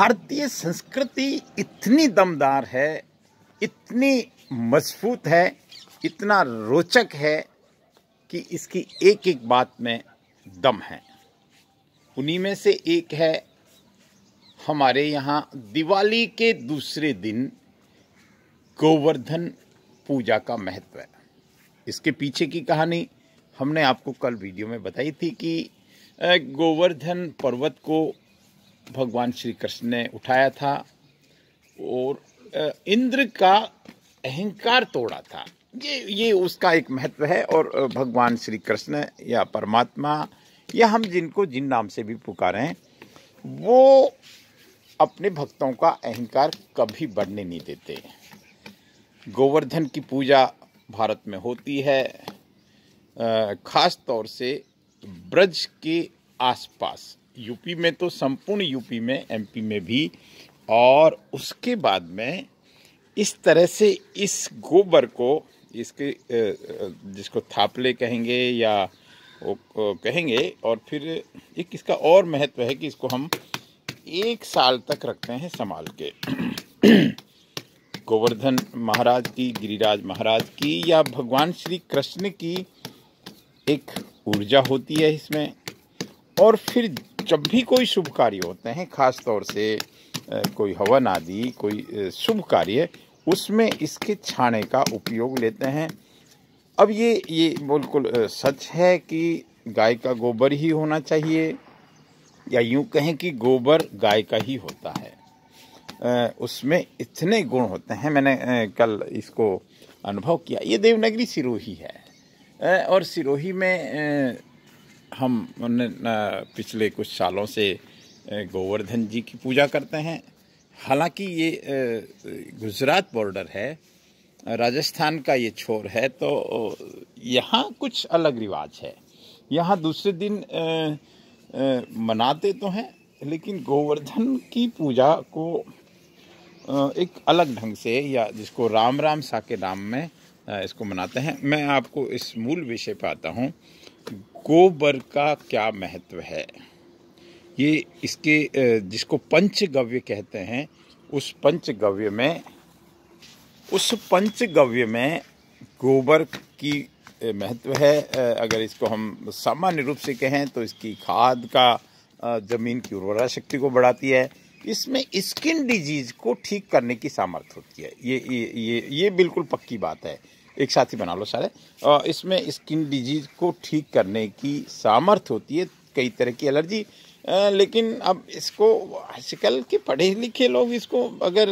भारतीय संस्कृति इतनी दमदार है इतनी मजबूत है इतना रोचक है कि इसकी एक एक बात में दम है उन्हीं में से एक है हमारे यहाँ दिवाली के दूसरे दिन गोवर्धन पूजा का महत्व है इसके पीछे की कहानी हमने आपको कल वीडियो में बताई थी कि गोवर्धन पर्वत को भगवान श्री कृष्ण ने उठाया था और इंद्र का अहंकार तोड़ा था ये ये उसका एक महत्व है और भगवान श्री कृष्ण या परमात्मा या हम जिनको जिन नाम से भी पुकारें वो अपने भक्तों का अहंकार कभी बढ़ने नहीं देते गोवर्धन की पूजा भारत में होती है ख़ास तौर से ब्रज के आसपास यूपी में तो संपूर्ण यूपी में एमपी में भी और उसके बाद में इस तरह से इस गोबर को इसके जिसको थापले कहेंगे या वो कहेंगे और फिर एक इसका और महत्व है कि इसको हम एक साल तक रखते हैं संभाल के गोवर्धन महाराज की गिरिराज महाराज की या भगवान श्री कृष्ण की एक ऊर्जा होती है इसमें और फिर जब भी कोई शुभ कार्य होते हैं खास तौर से कोई हवन आदि कोई शुभ कार्य उसमें इसके छाने का उपयोग लेते हैं अब ये ये बिल्कुल सच है कि गाय का गोबर ही होना चाहिए या यूं कहें कि गोबर गाय का ही होता है उसमें इतने गुण होते हैं मैंने कल इसको अनुभव किया ये देवनगरी सिरोही है और सिरोही में हम पिछले कुछ सालों से गोवर्धन जी की पूजा करते हैं हालांकि ये गुजरात बॉर्डर है राजस्थान का ये छोर है तो यहाँ कुछ अलग रिवाज है यहाँ दूसरे दिन मनाते तो हैं लेकिन गोवर्धन की पूजा को एक अलग ढंग से या जिसको राम राम सा के नाम में इसको मनाते हैं मैं आपको इस मूल विषय पर आता हूँ गोबर का क्या महत्व है ये इसके जिसको पंचगव्य कहते हैं उस पंचगव्य में उस पंचगव्य में गोबर की महत्व है अगर इसको हम सामान्य रूप से कहें तो इसकी खाद का जमीन की उर्वरा शक्ति को बढ़ाती है इसमें स्किन डिजीज को ठीक करने की सामर्थ्य होती है ये ये ये ये बिल्कुल पक्की बात है एक साथ ही बना लो सारे इसमें स्किन डिजीज को ठीक करने की सामर्थ्य होती है कई तरह की एलर्जी लेकिन अब इसको आजकल के पढ़े लिखे लोग इसको अगर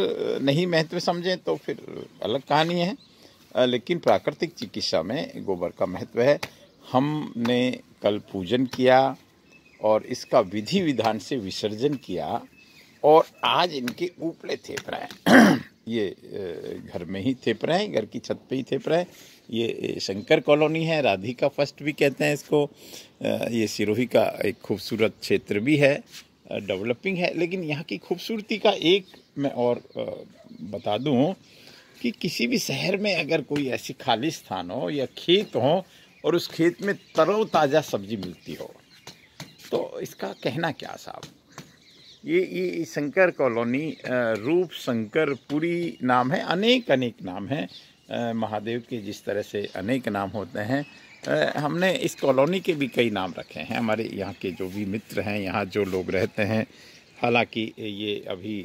नहीं महत्व समझें तो फिर अलग कहानी है लेकिन प्राकृतिक चिकित्सा में गोबर का महत्व है हमने कल पूजन किया और इसका विधि विधान से विसर्जन किया और आज इनके उपले थे प्राय ये घर में ही थेप रहे हैं घर की छत पे ही थेप रहे हैं ये शंकर कॉलोनी है राधिका फर्स्ट भी कहते हैं इसको ये सिरोही का एक खूबसूरत क्षेत्र भी है डेवलपिंग है लेकिन यहाँ की खूबसूरती का एक मैं और बता दूँ कि किसी भी शहर में अगर कोई ऐसी खाली स्थान हो या खेत हो और उस खेत में तरो ताज़ा सब्जी मिलती हो तो इसका कहना क्या साहब ये ये शंकर कॉलोनी रूप शंकर पूरी नाम है अनेक अनेक नाम हैं महादेव के जिस तरह से अनेक नाम होते हैं हमने इस कॉलोनी के भी कई नाम रखे हैं हमारे यहाँ के जो भी मित्र हैं यहाँ जो लोग रहते हैं हालांकि ये अभी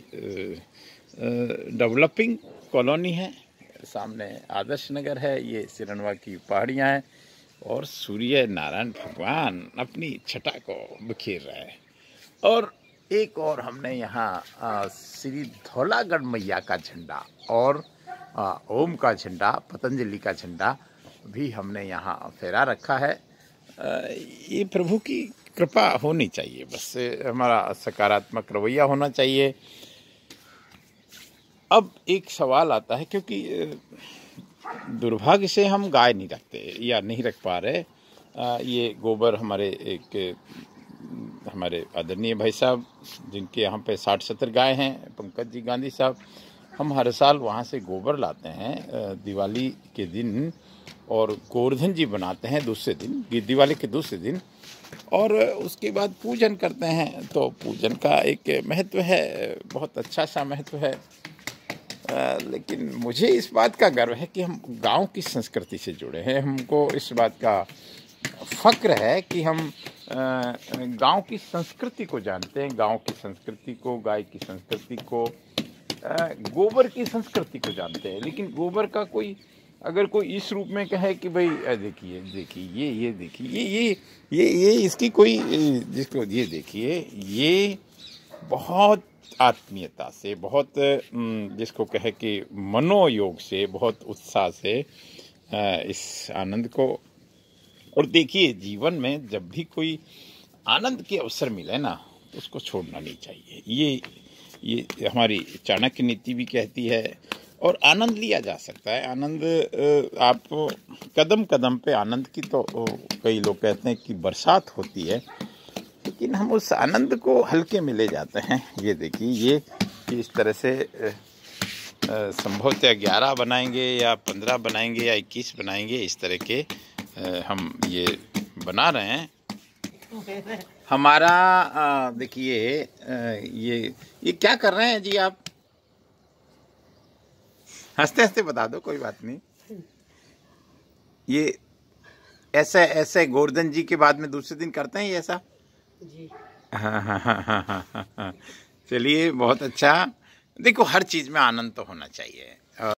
डेवलपिंग कॉलोनी है सामने आदर्श नगर है ये सिरनवा की पहाड़ियाँ हैं और सूर्य नारायण भगवान अपनी छटा को बिखेर रहे हैं और एक और हमने यहाँ श्री धौलागढ़ मैया का झंडा और आ, ओम का झंडा पतंजलि का झंडा भी हमने यहाँ फेरा रखा है आ, ये प्रभु की कृपा होनी चाहिए बस हमारा सकारात्मक रवैया होना चाहिए अब एक सवाल आता है क्योंकि दुर्भाग्य से हम गाय नहीं रखते या नहीं रख पा रहे आ, ये गोबर हमारे एक हमारे आदरणीय भाई साहब जिनके यहाँ पे साठ सत्तर गाय हैं पंकज जी गांधी साहब हम हर साल वहाँ से गोबर लाते हैं दिवाली के दिन और गोवर्धन जी बनाते हैं दूसरे दिन दिवाली के दूसरे दिन और उसके बाद पूजन करते हैं तो पूजन का एक महत्व है बहुत अच्छा सा महत्व है आ, लेकिन मुझे इस बात का गर्व है कि हम गांव की संस्कृति से जुड़े हैं हमको इस बात का फ़क्र है कि हम गांव की संस्कृति को जानते हैं गांव की संस्कृति को गाय की संस्कृति को गोबर की संस्कृति को जानते हैं लेकिन गोबर का कोई अगर कोई इस रूप में कहे कि भाई देखिए देखिए ये ये देखिए ये ये ये ये इसकी कोई जिसको ये देखिए ये बहुत आत्मीयता से बहुत जिसको कहे कि मनोयोग से बहुत उत्साह से इस आनंद को और देखिए जीवन में जब भी कोई आनंद के अवसर मिले ना तो उसको छोड़ना नहीं चाहिए ये ये हमारी चाणक्य नीति भी कहती है और आनंद लिया जा सकता है आनंद आप कदम कदम पे आनंद की तो कई लोग कहते हैं कि बरसात होती है लेकिन हम उस आनंद को हल्के में ले जाते हैं ये देखिए ये इस तरह से संभवतः ग्यारह बनाएंगे या पंद्रह बनाएंगे या इक्कीस बनाएंगे इस तरह के हम ये बना रहे हैं हमारा देखिए ये ये क्या कर रहे हैं जी आप हंसते हंसते बता दो कोई बात नहीं ये ऐसे ऐसे गोवर्धन जी के बाद में दूसरे दिन करते हैं ये ऐसा हाँ, हाँ हाँ हाँ हाँ हाँ हाँ चलिए बहुत अच्छा देखो हर चीज़ में आनंद तो होना चाहिए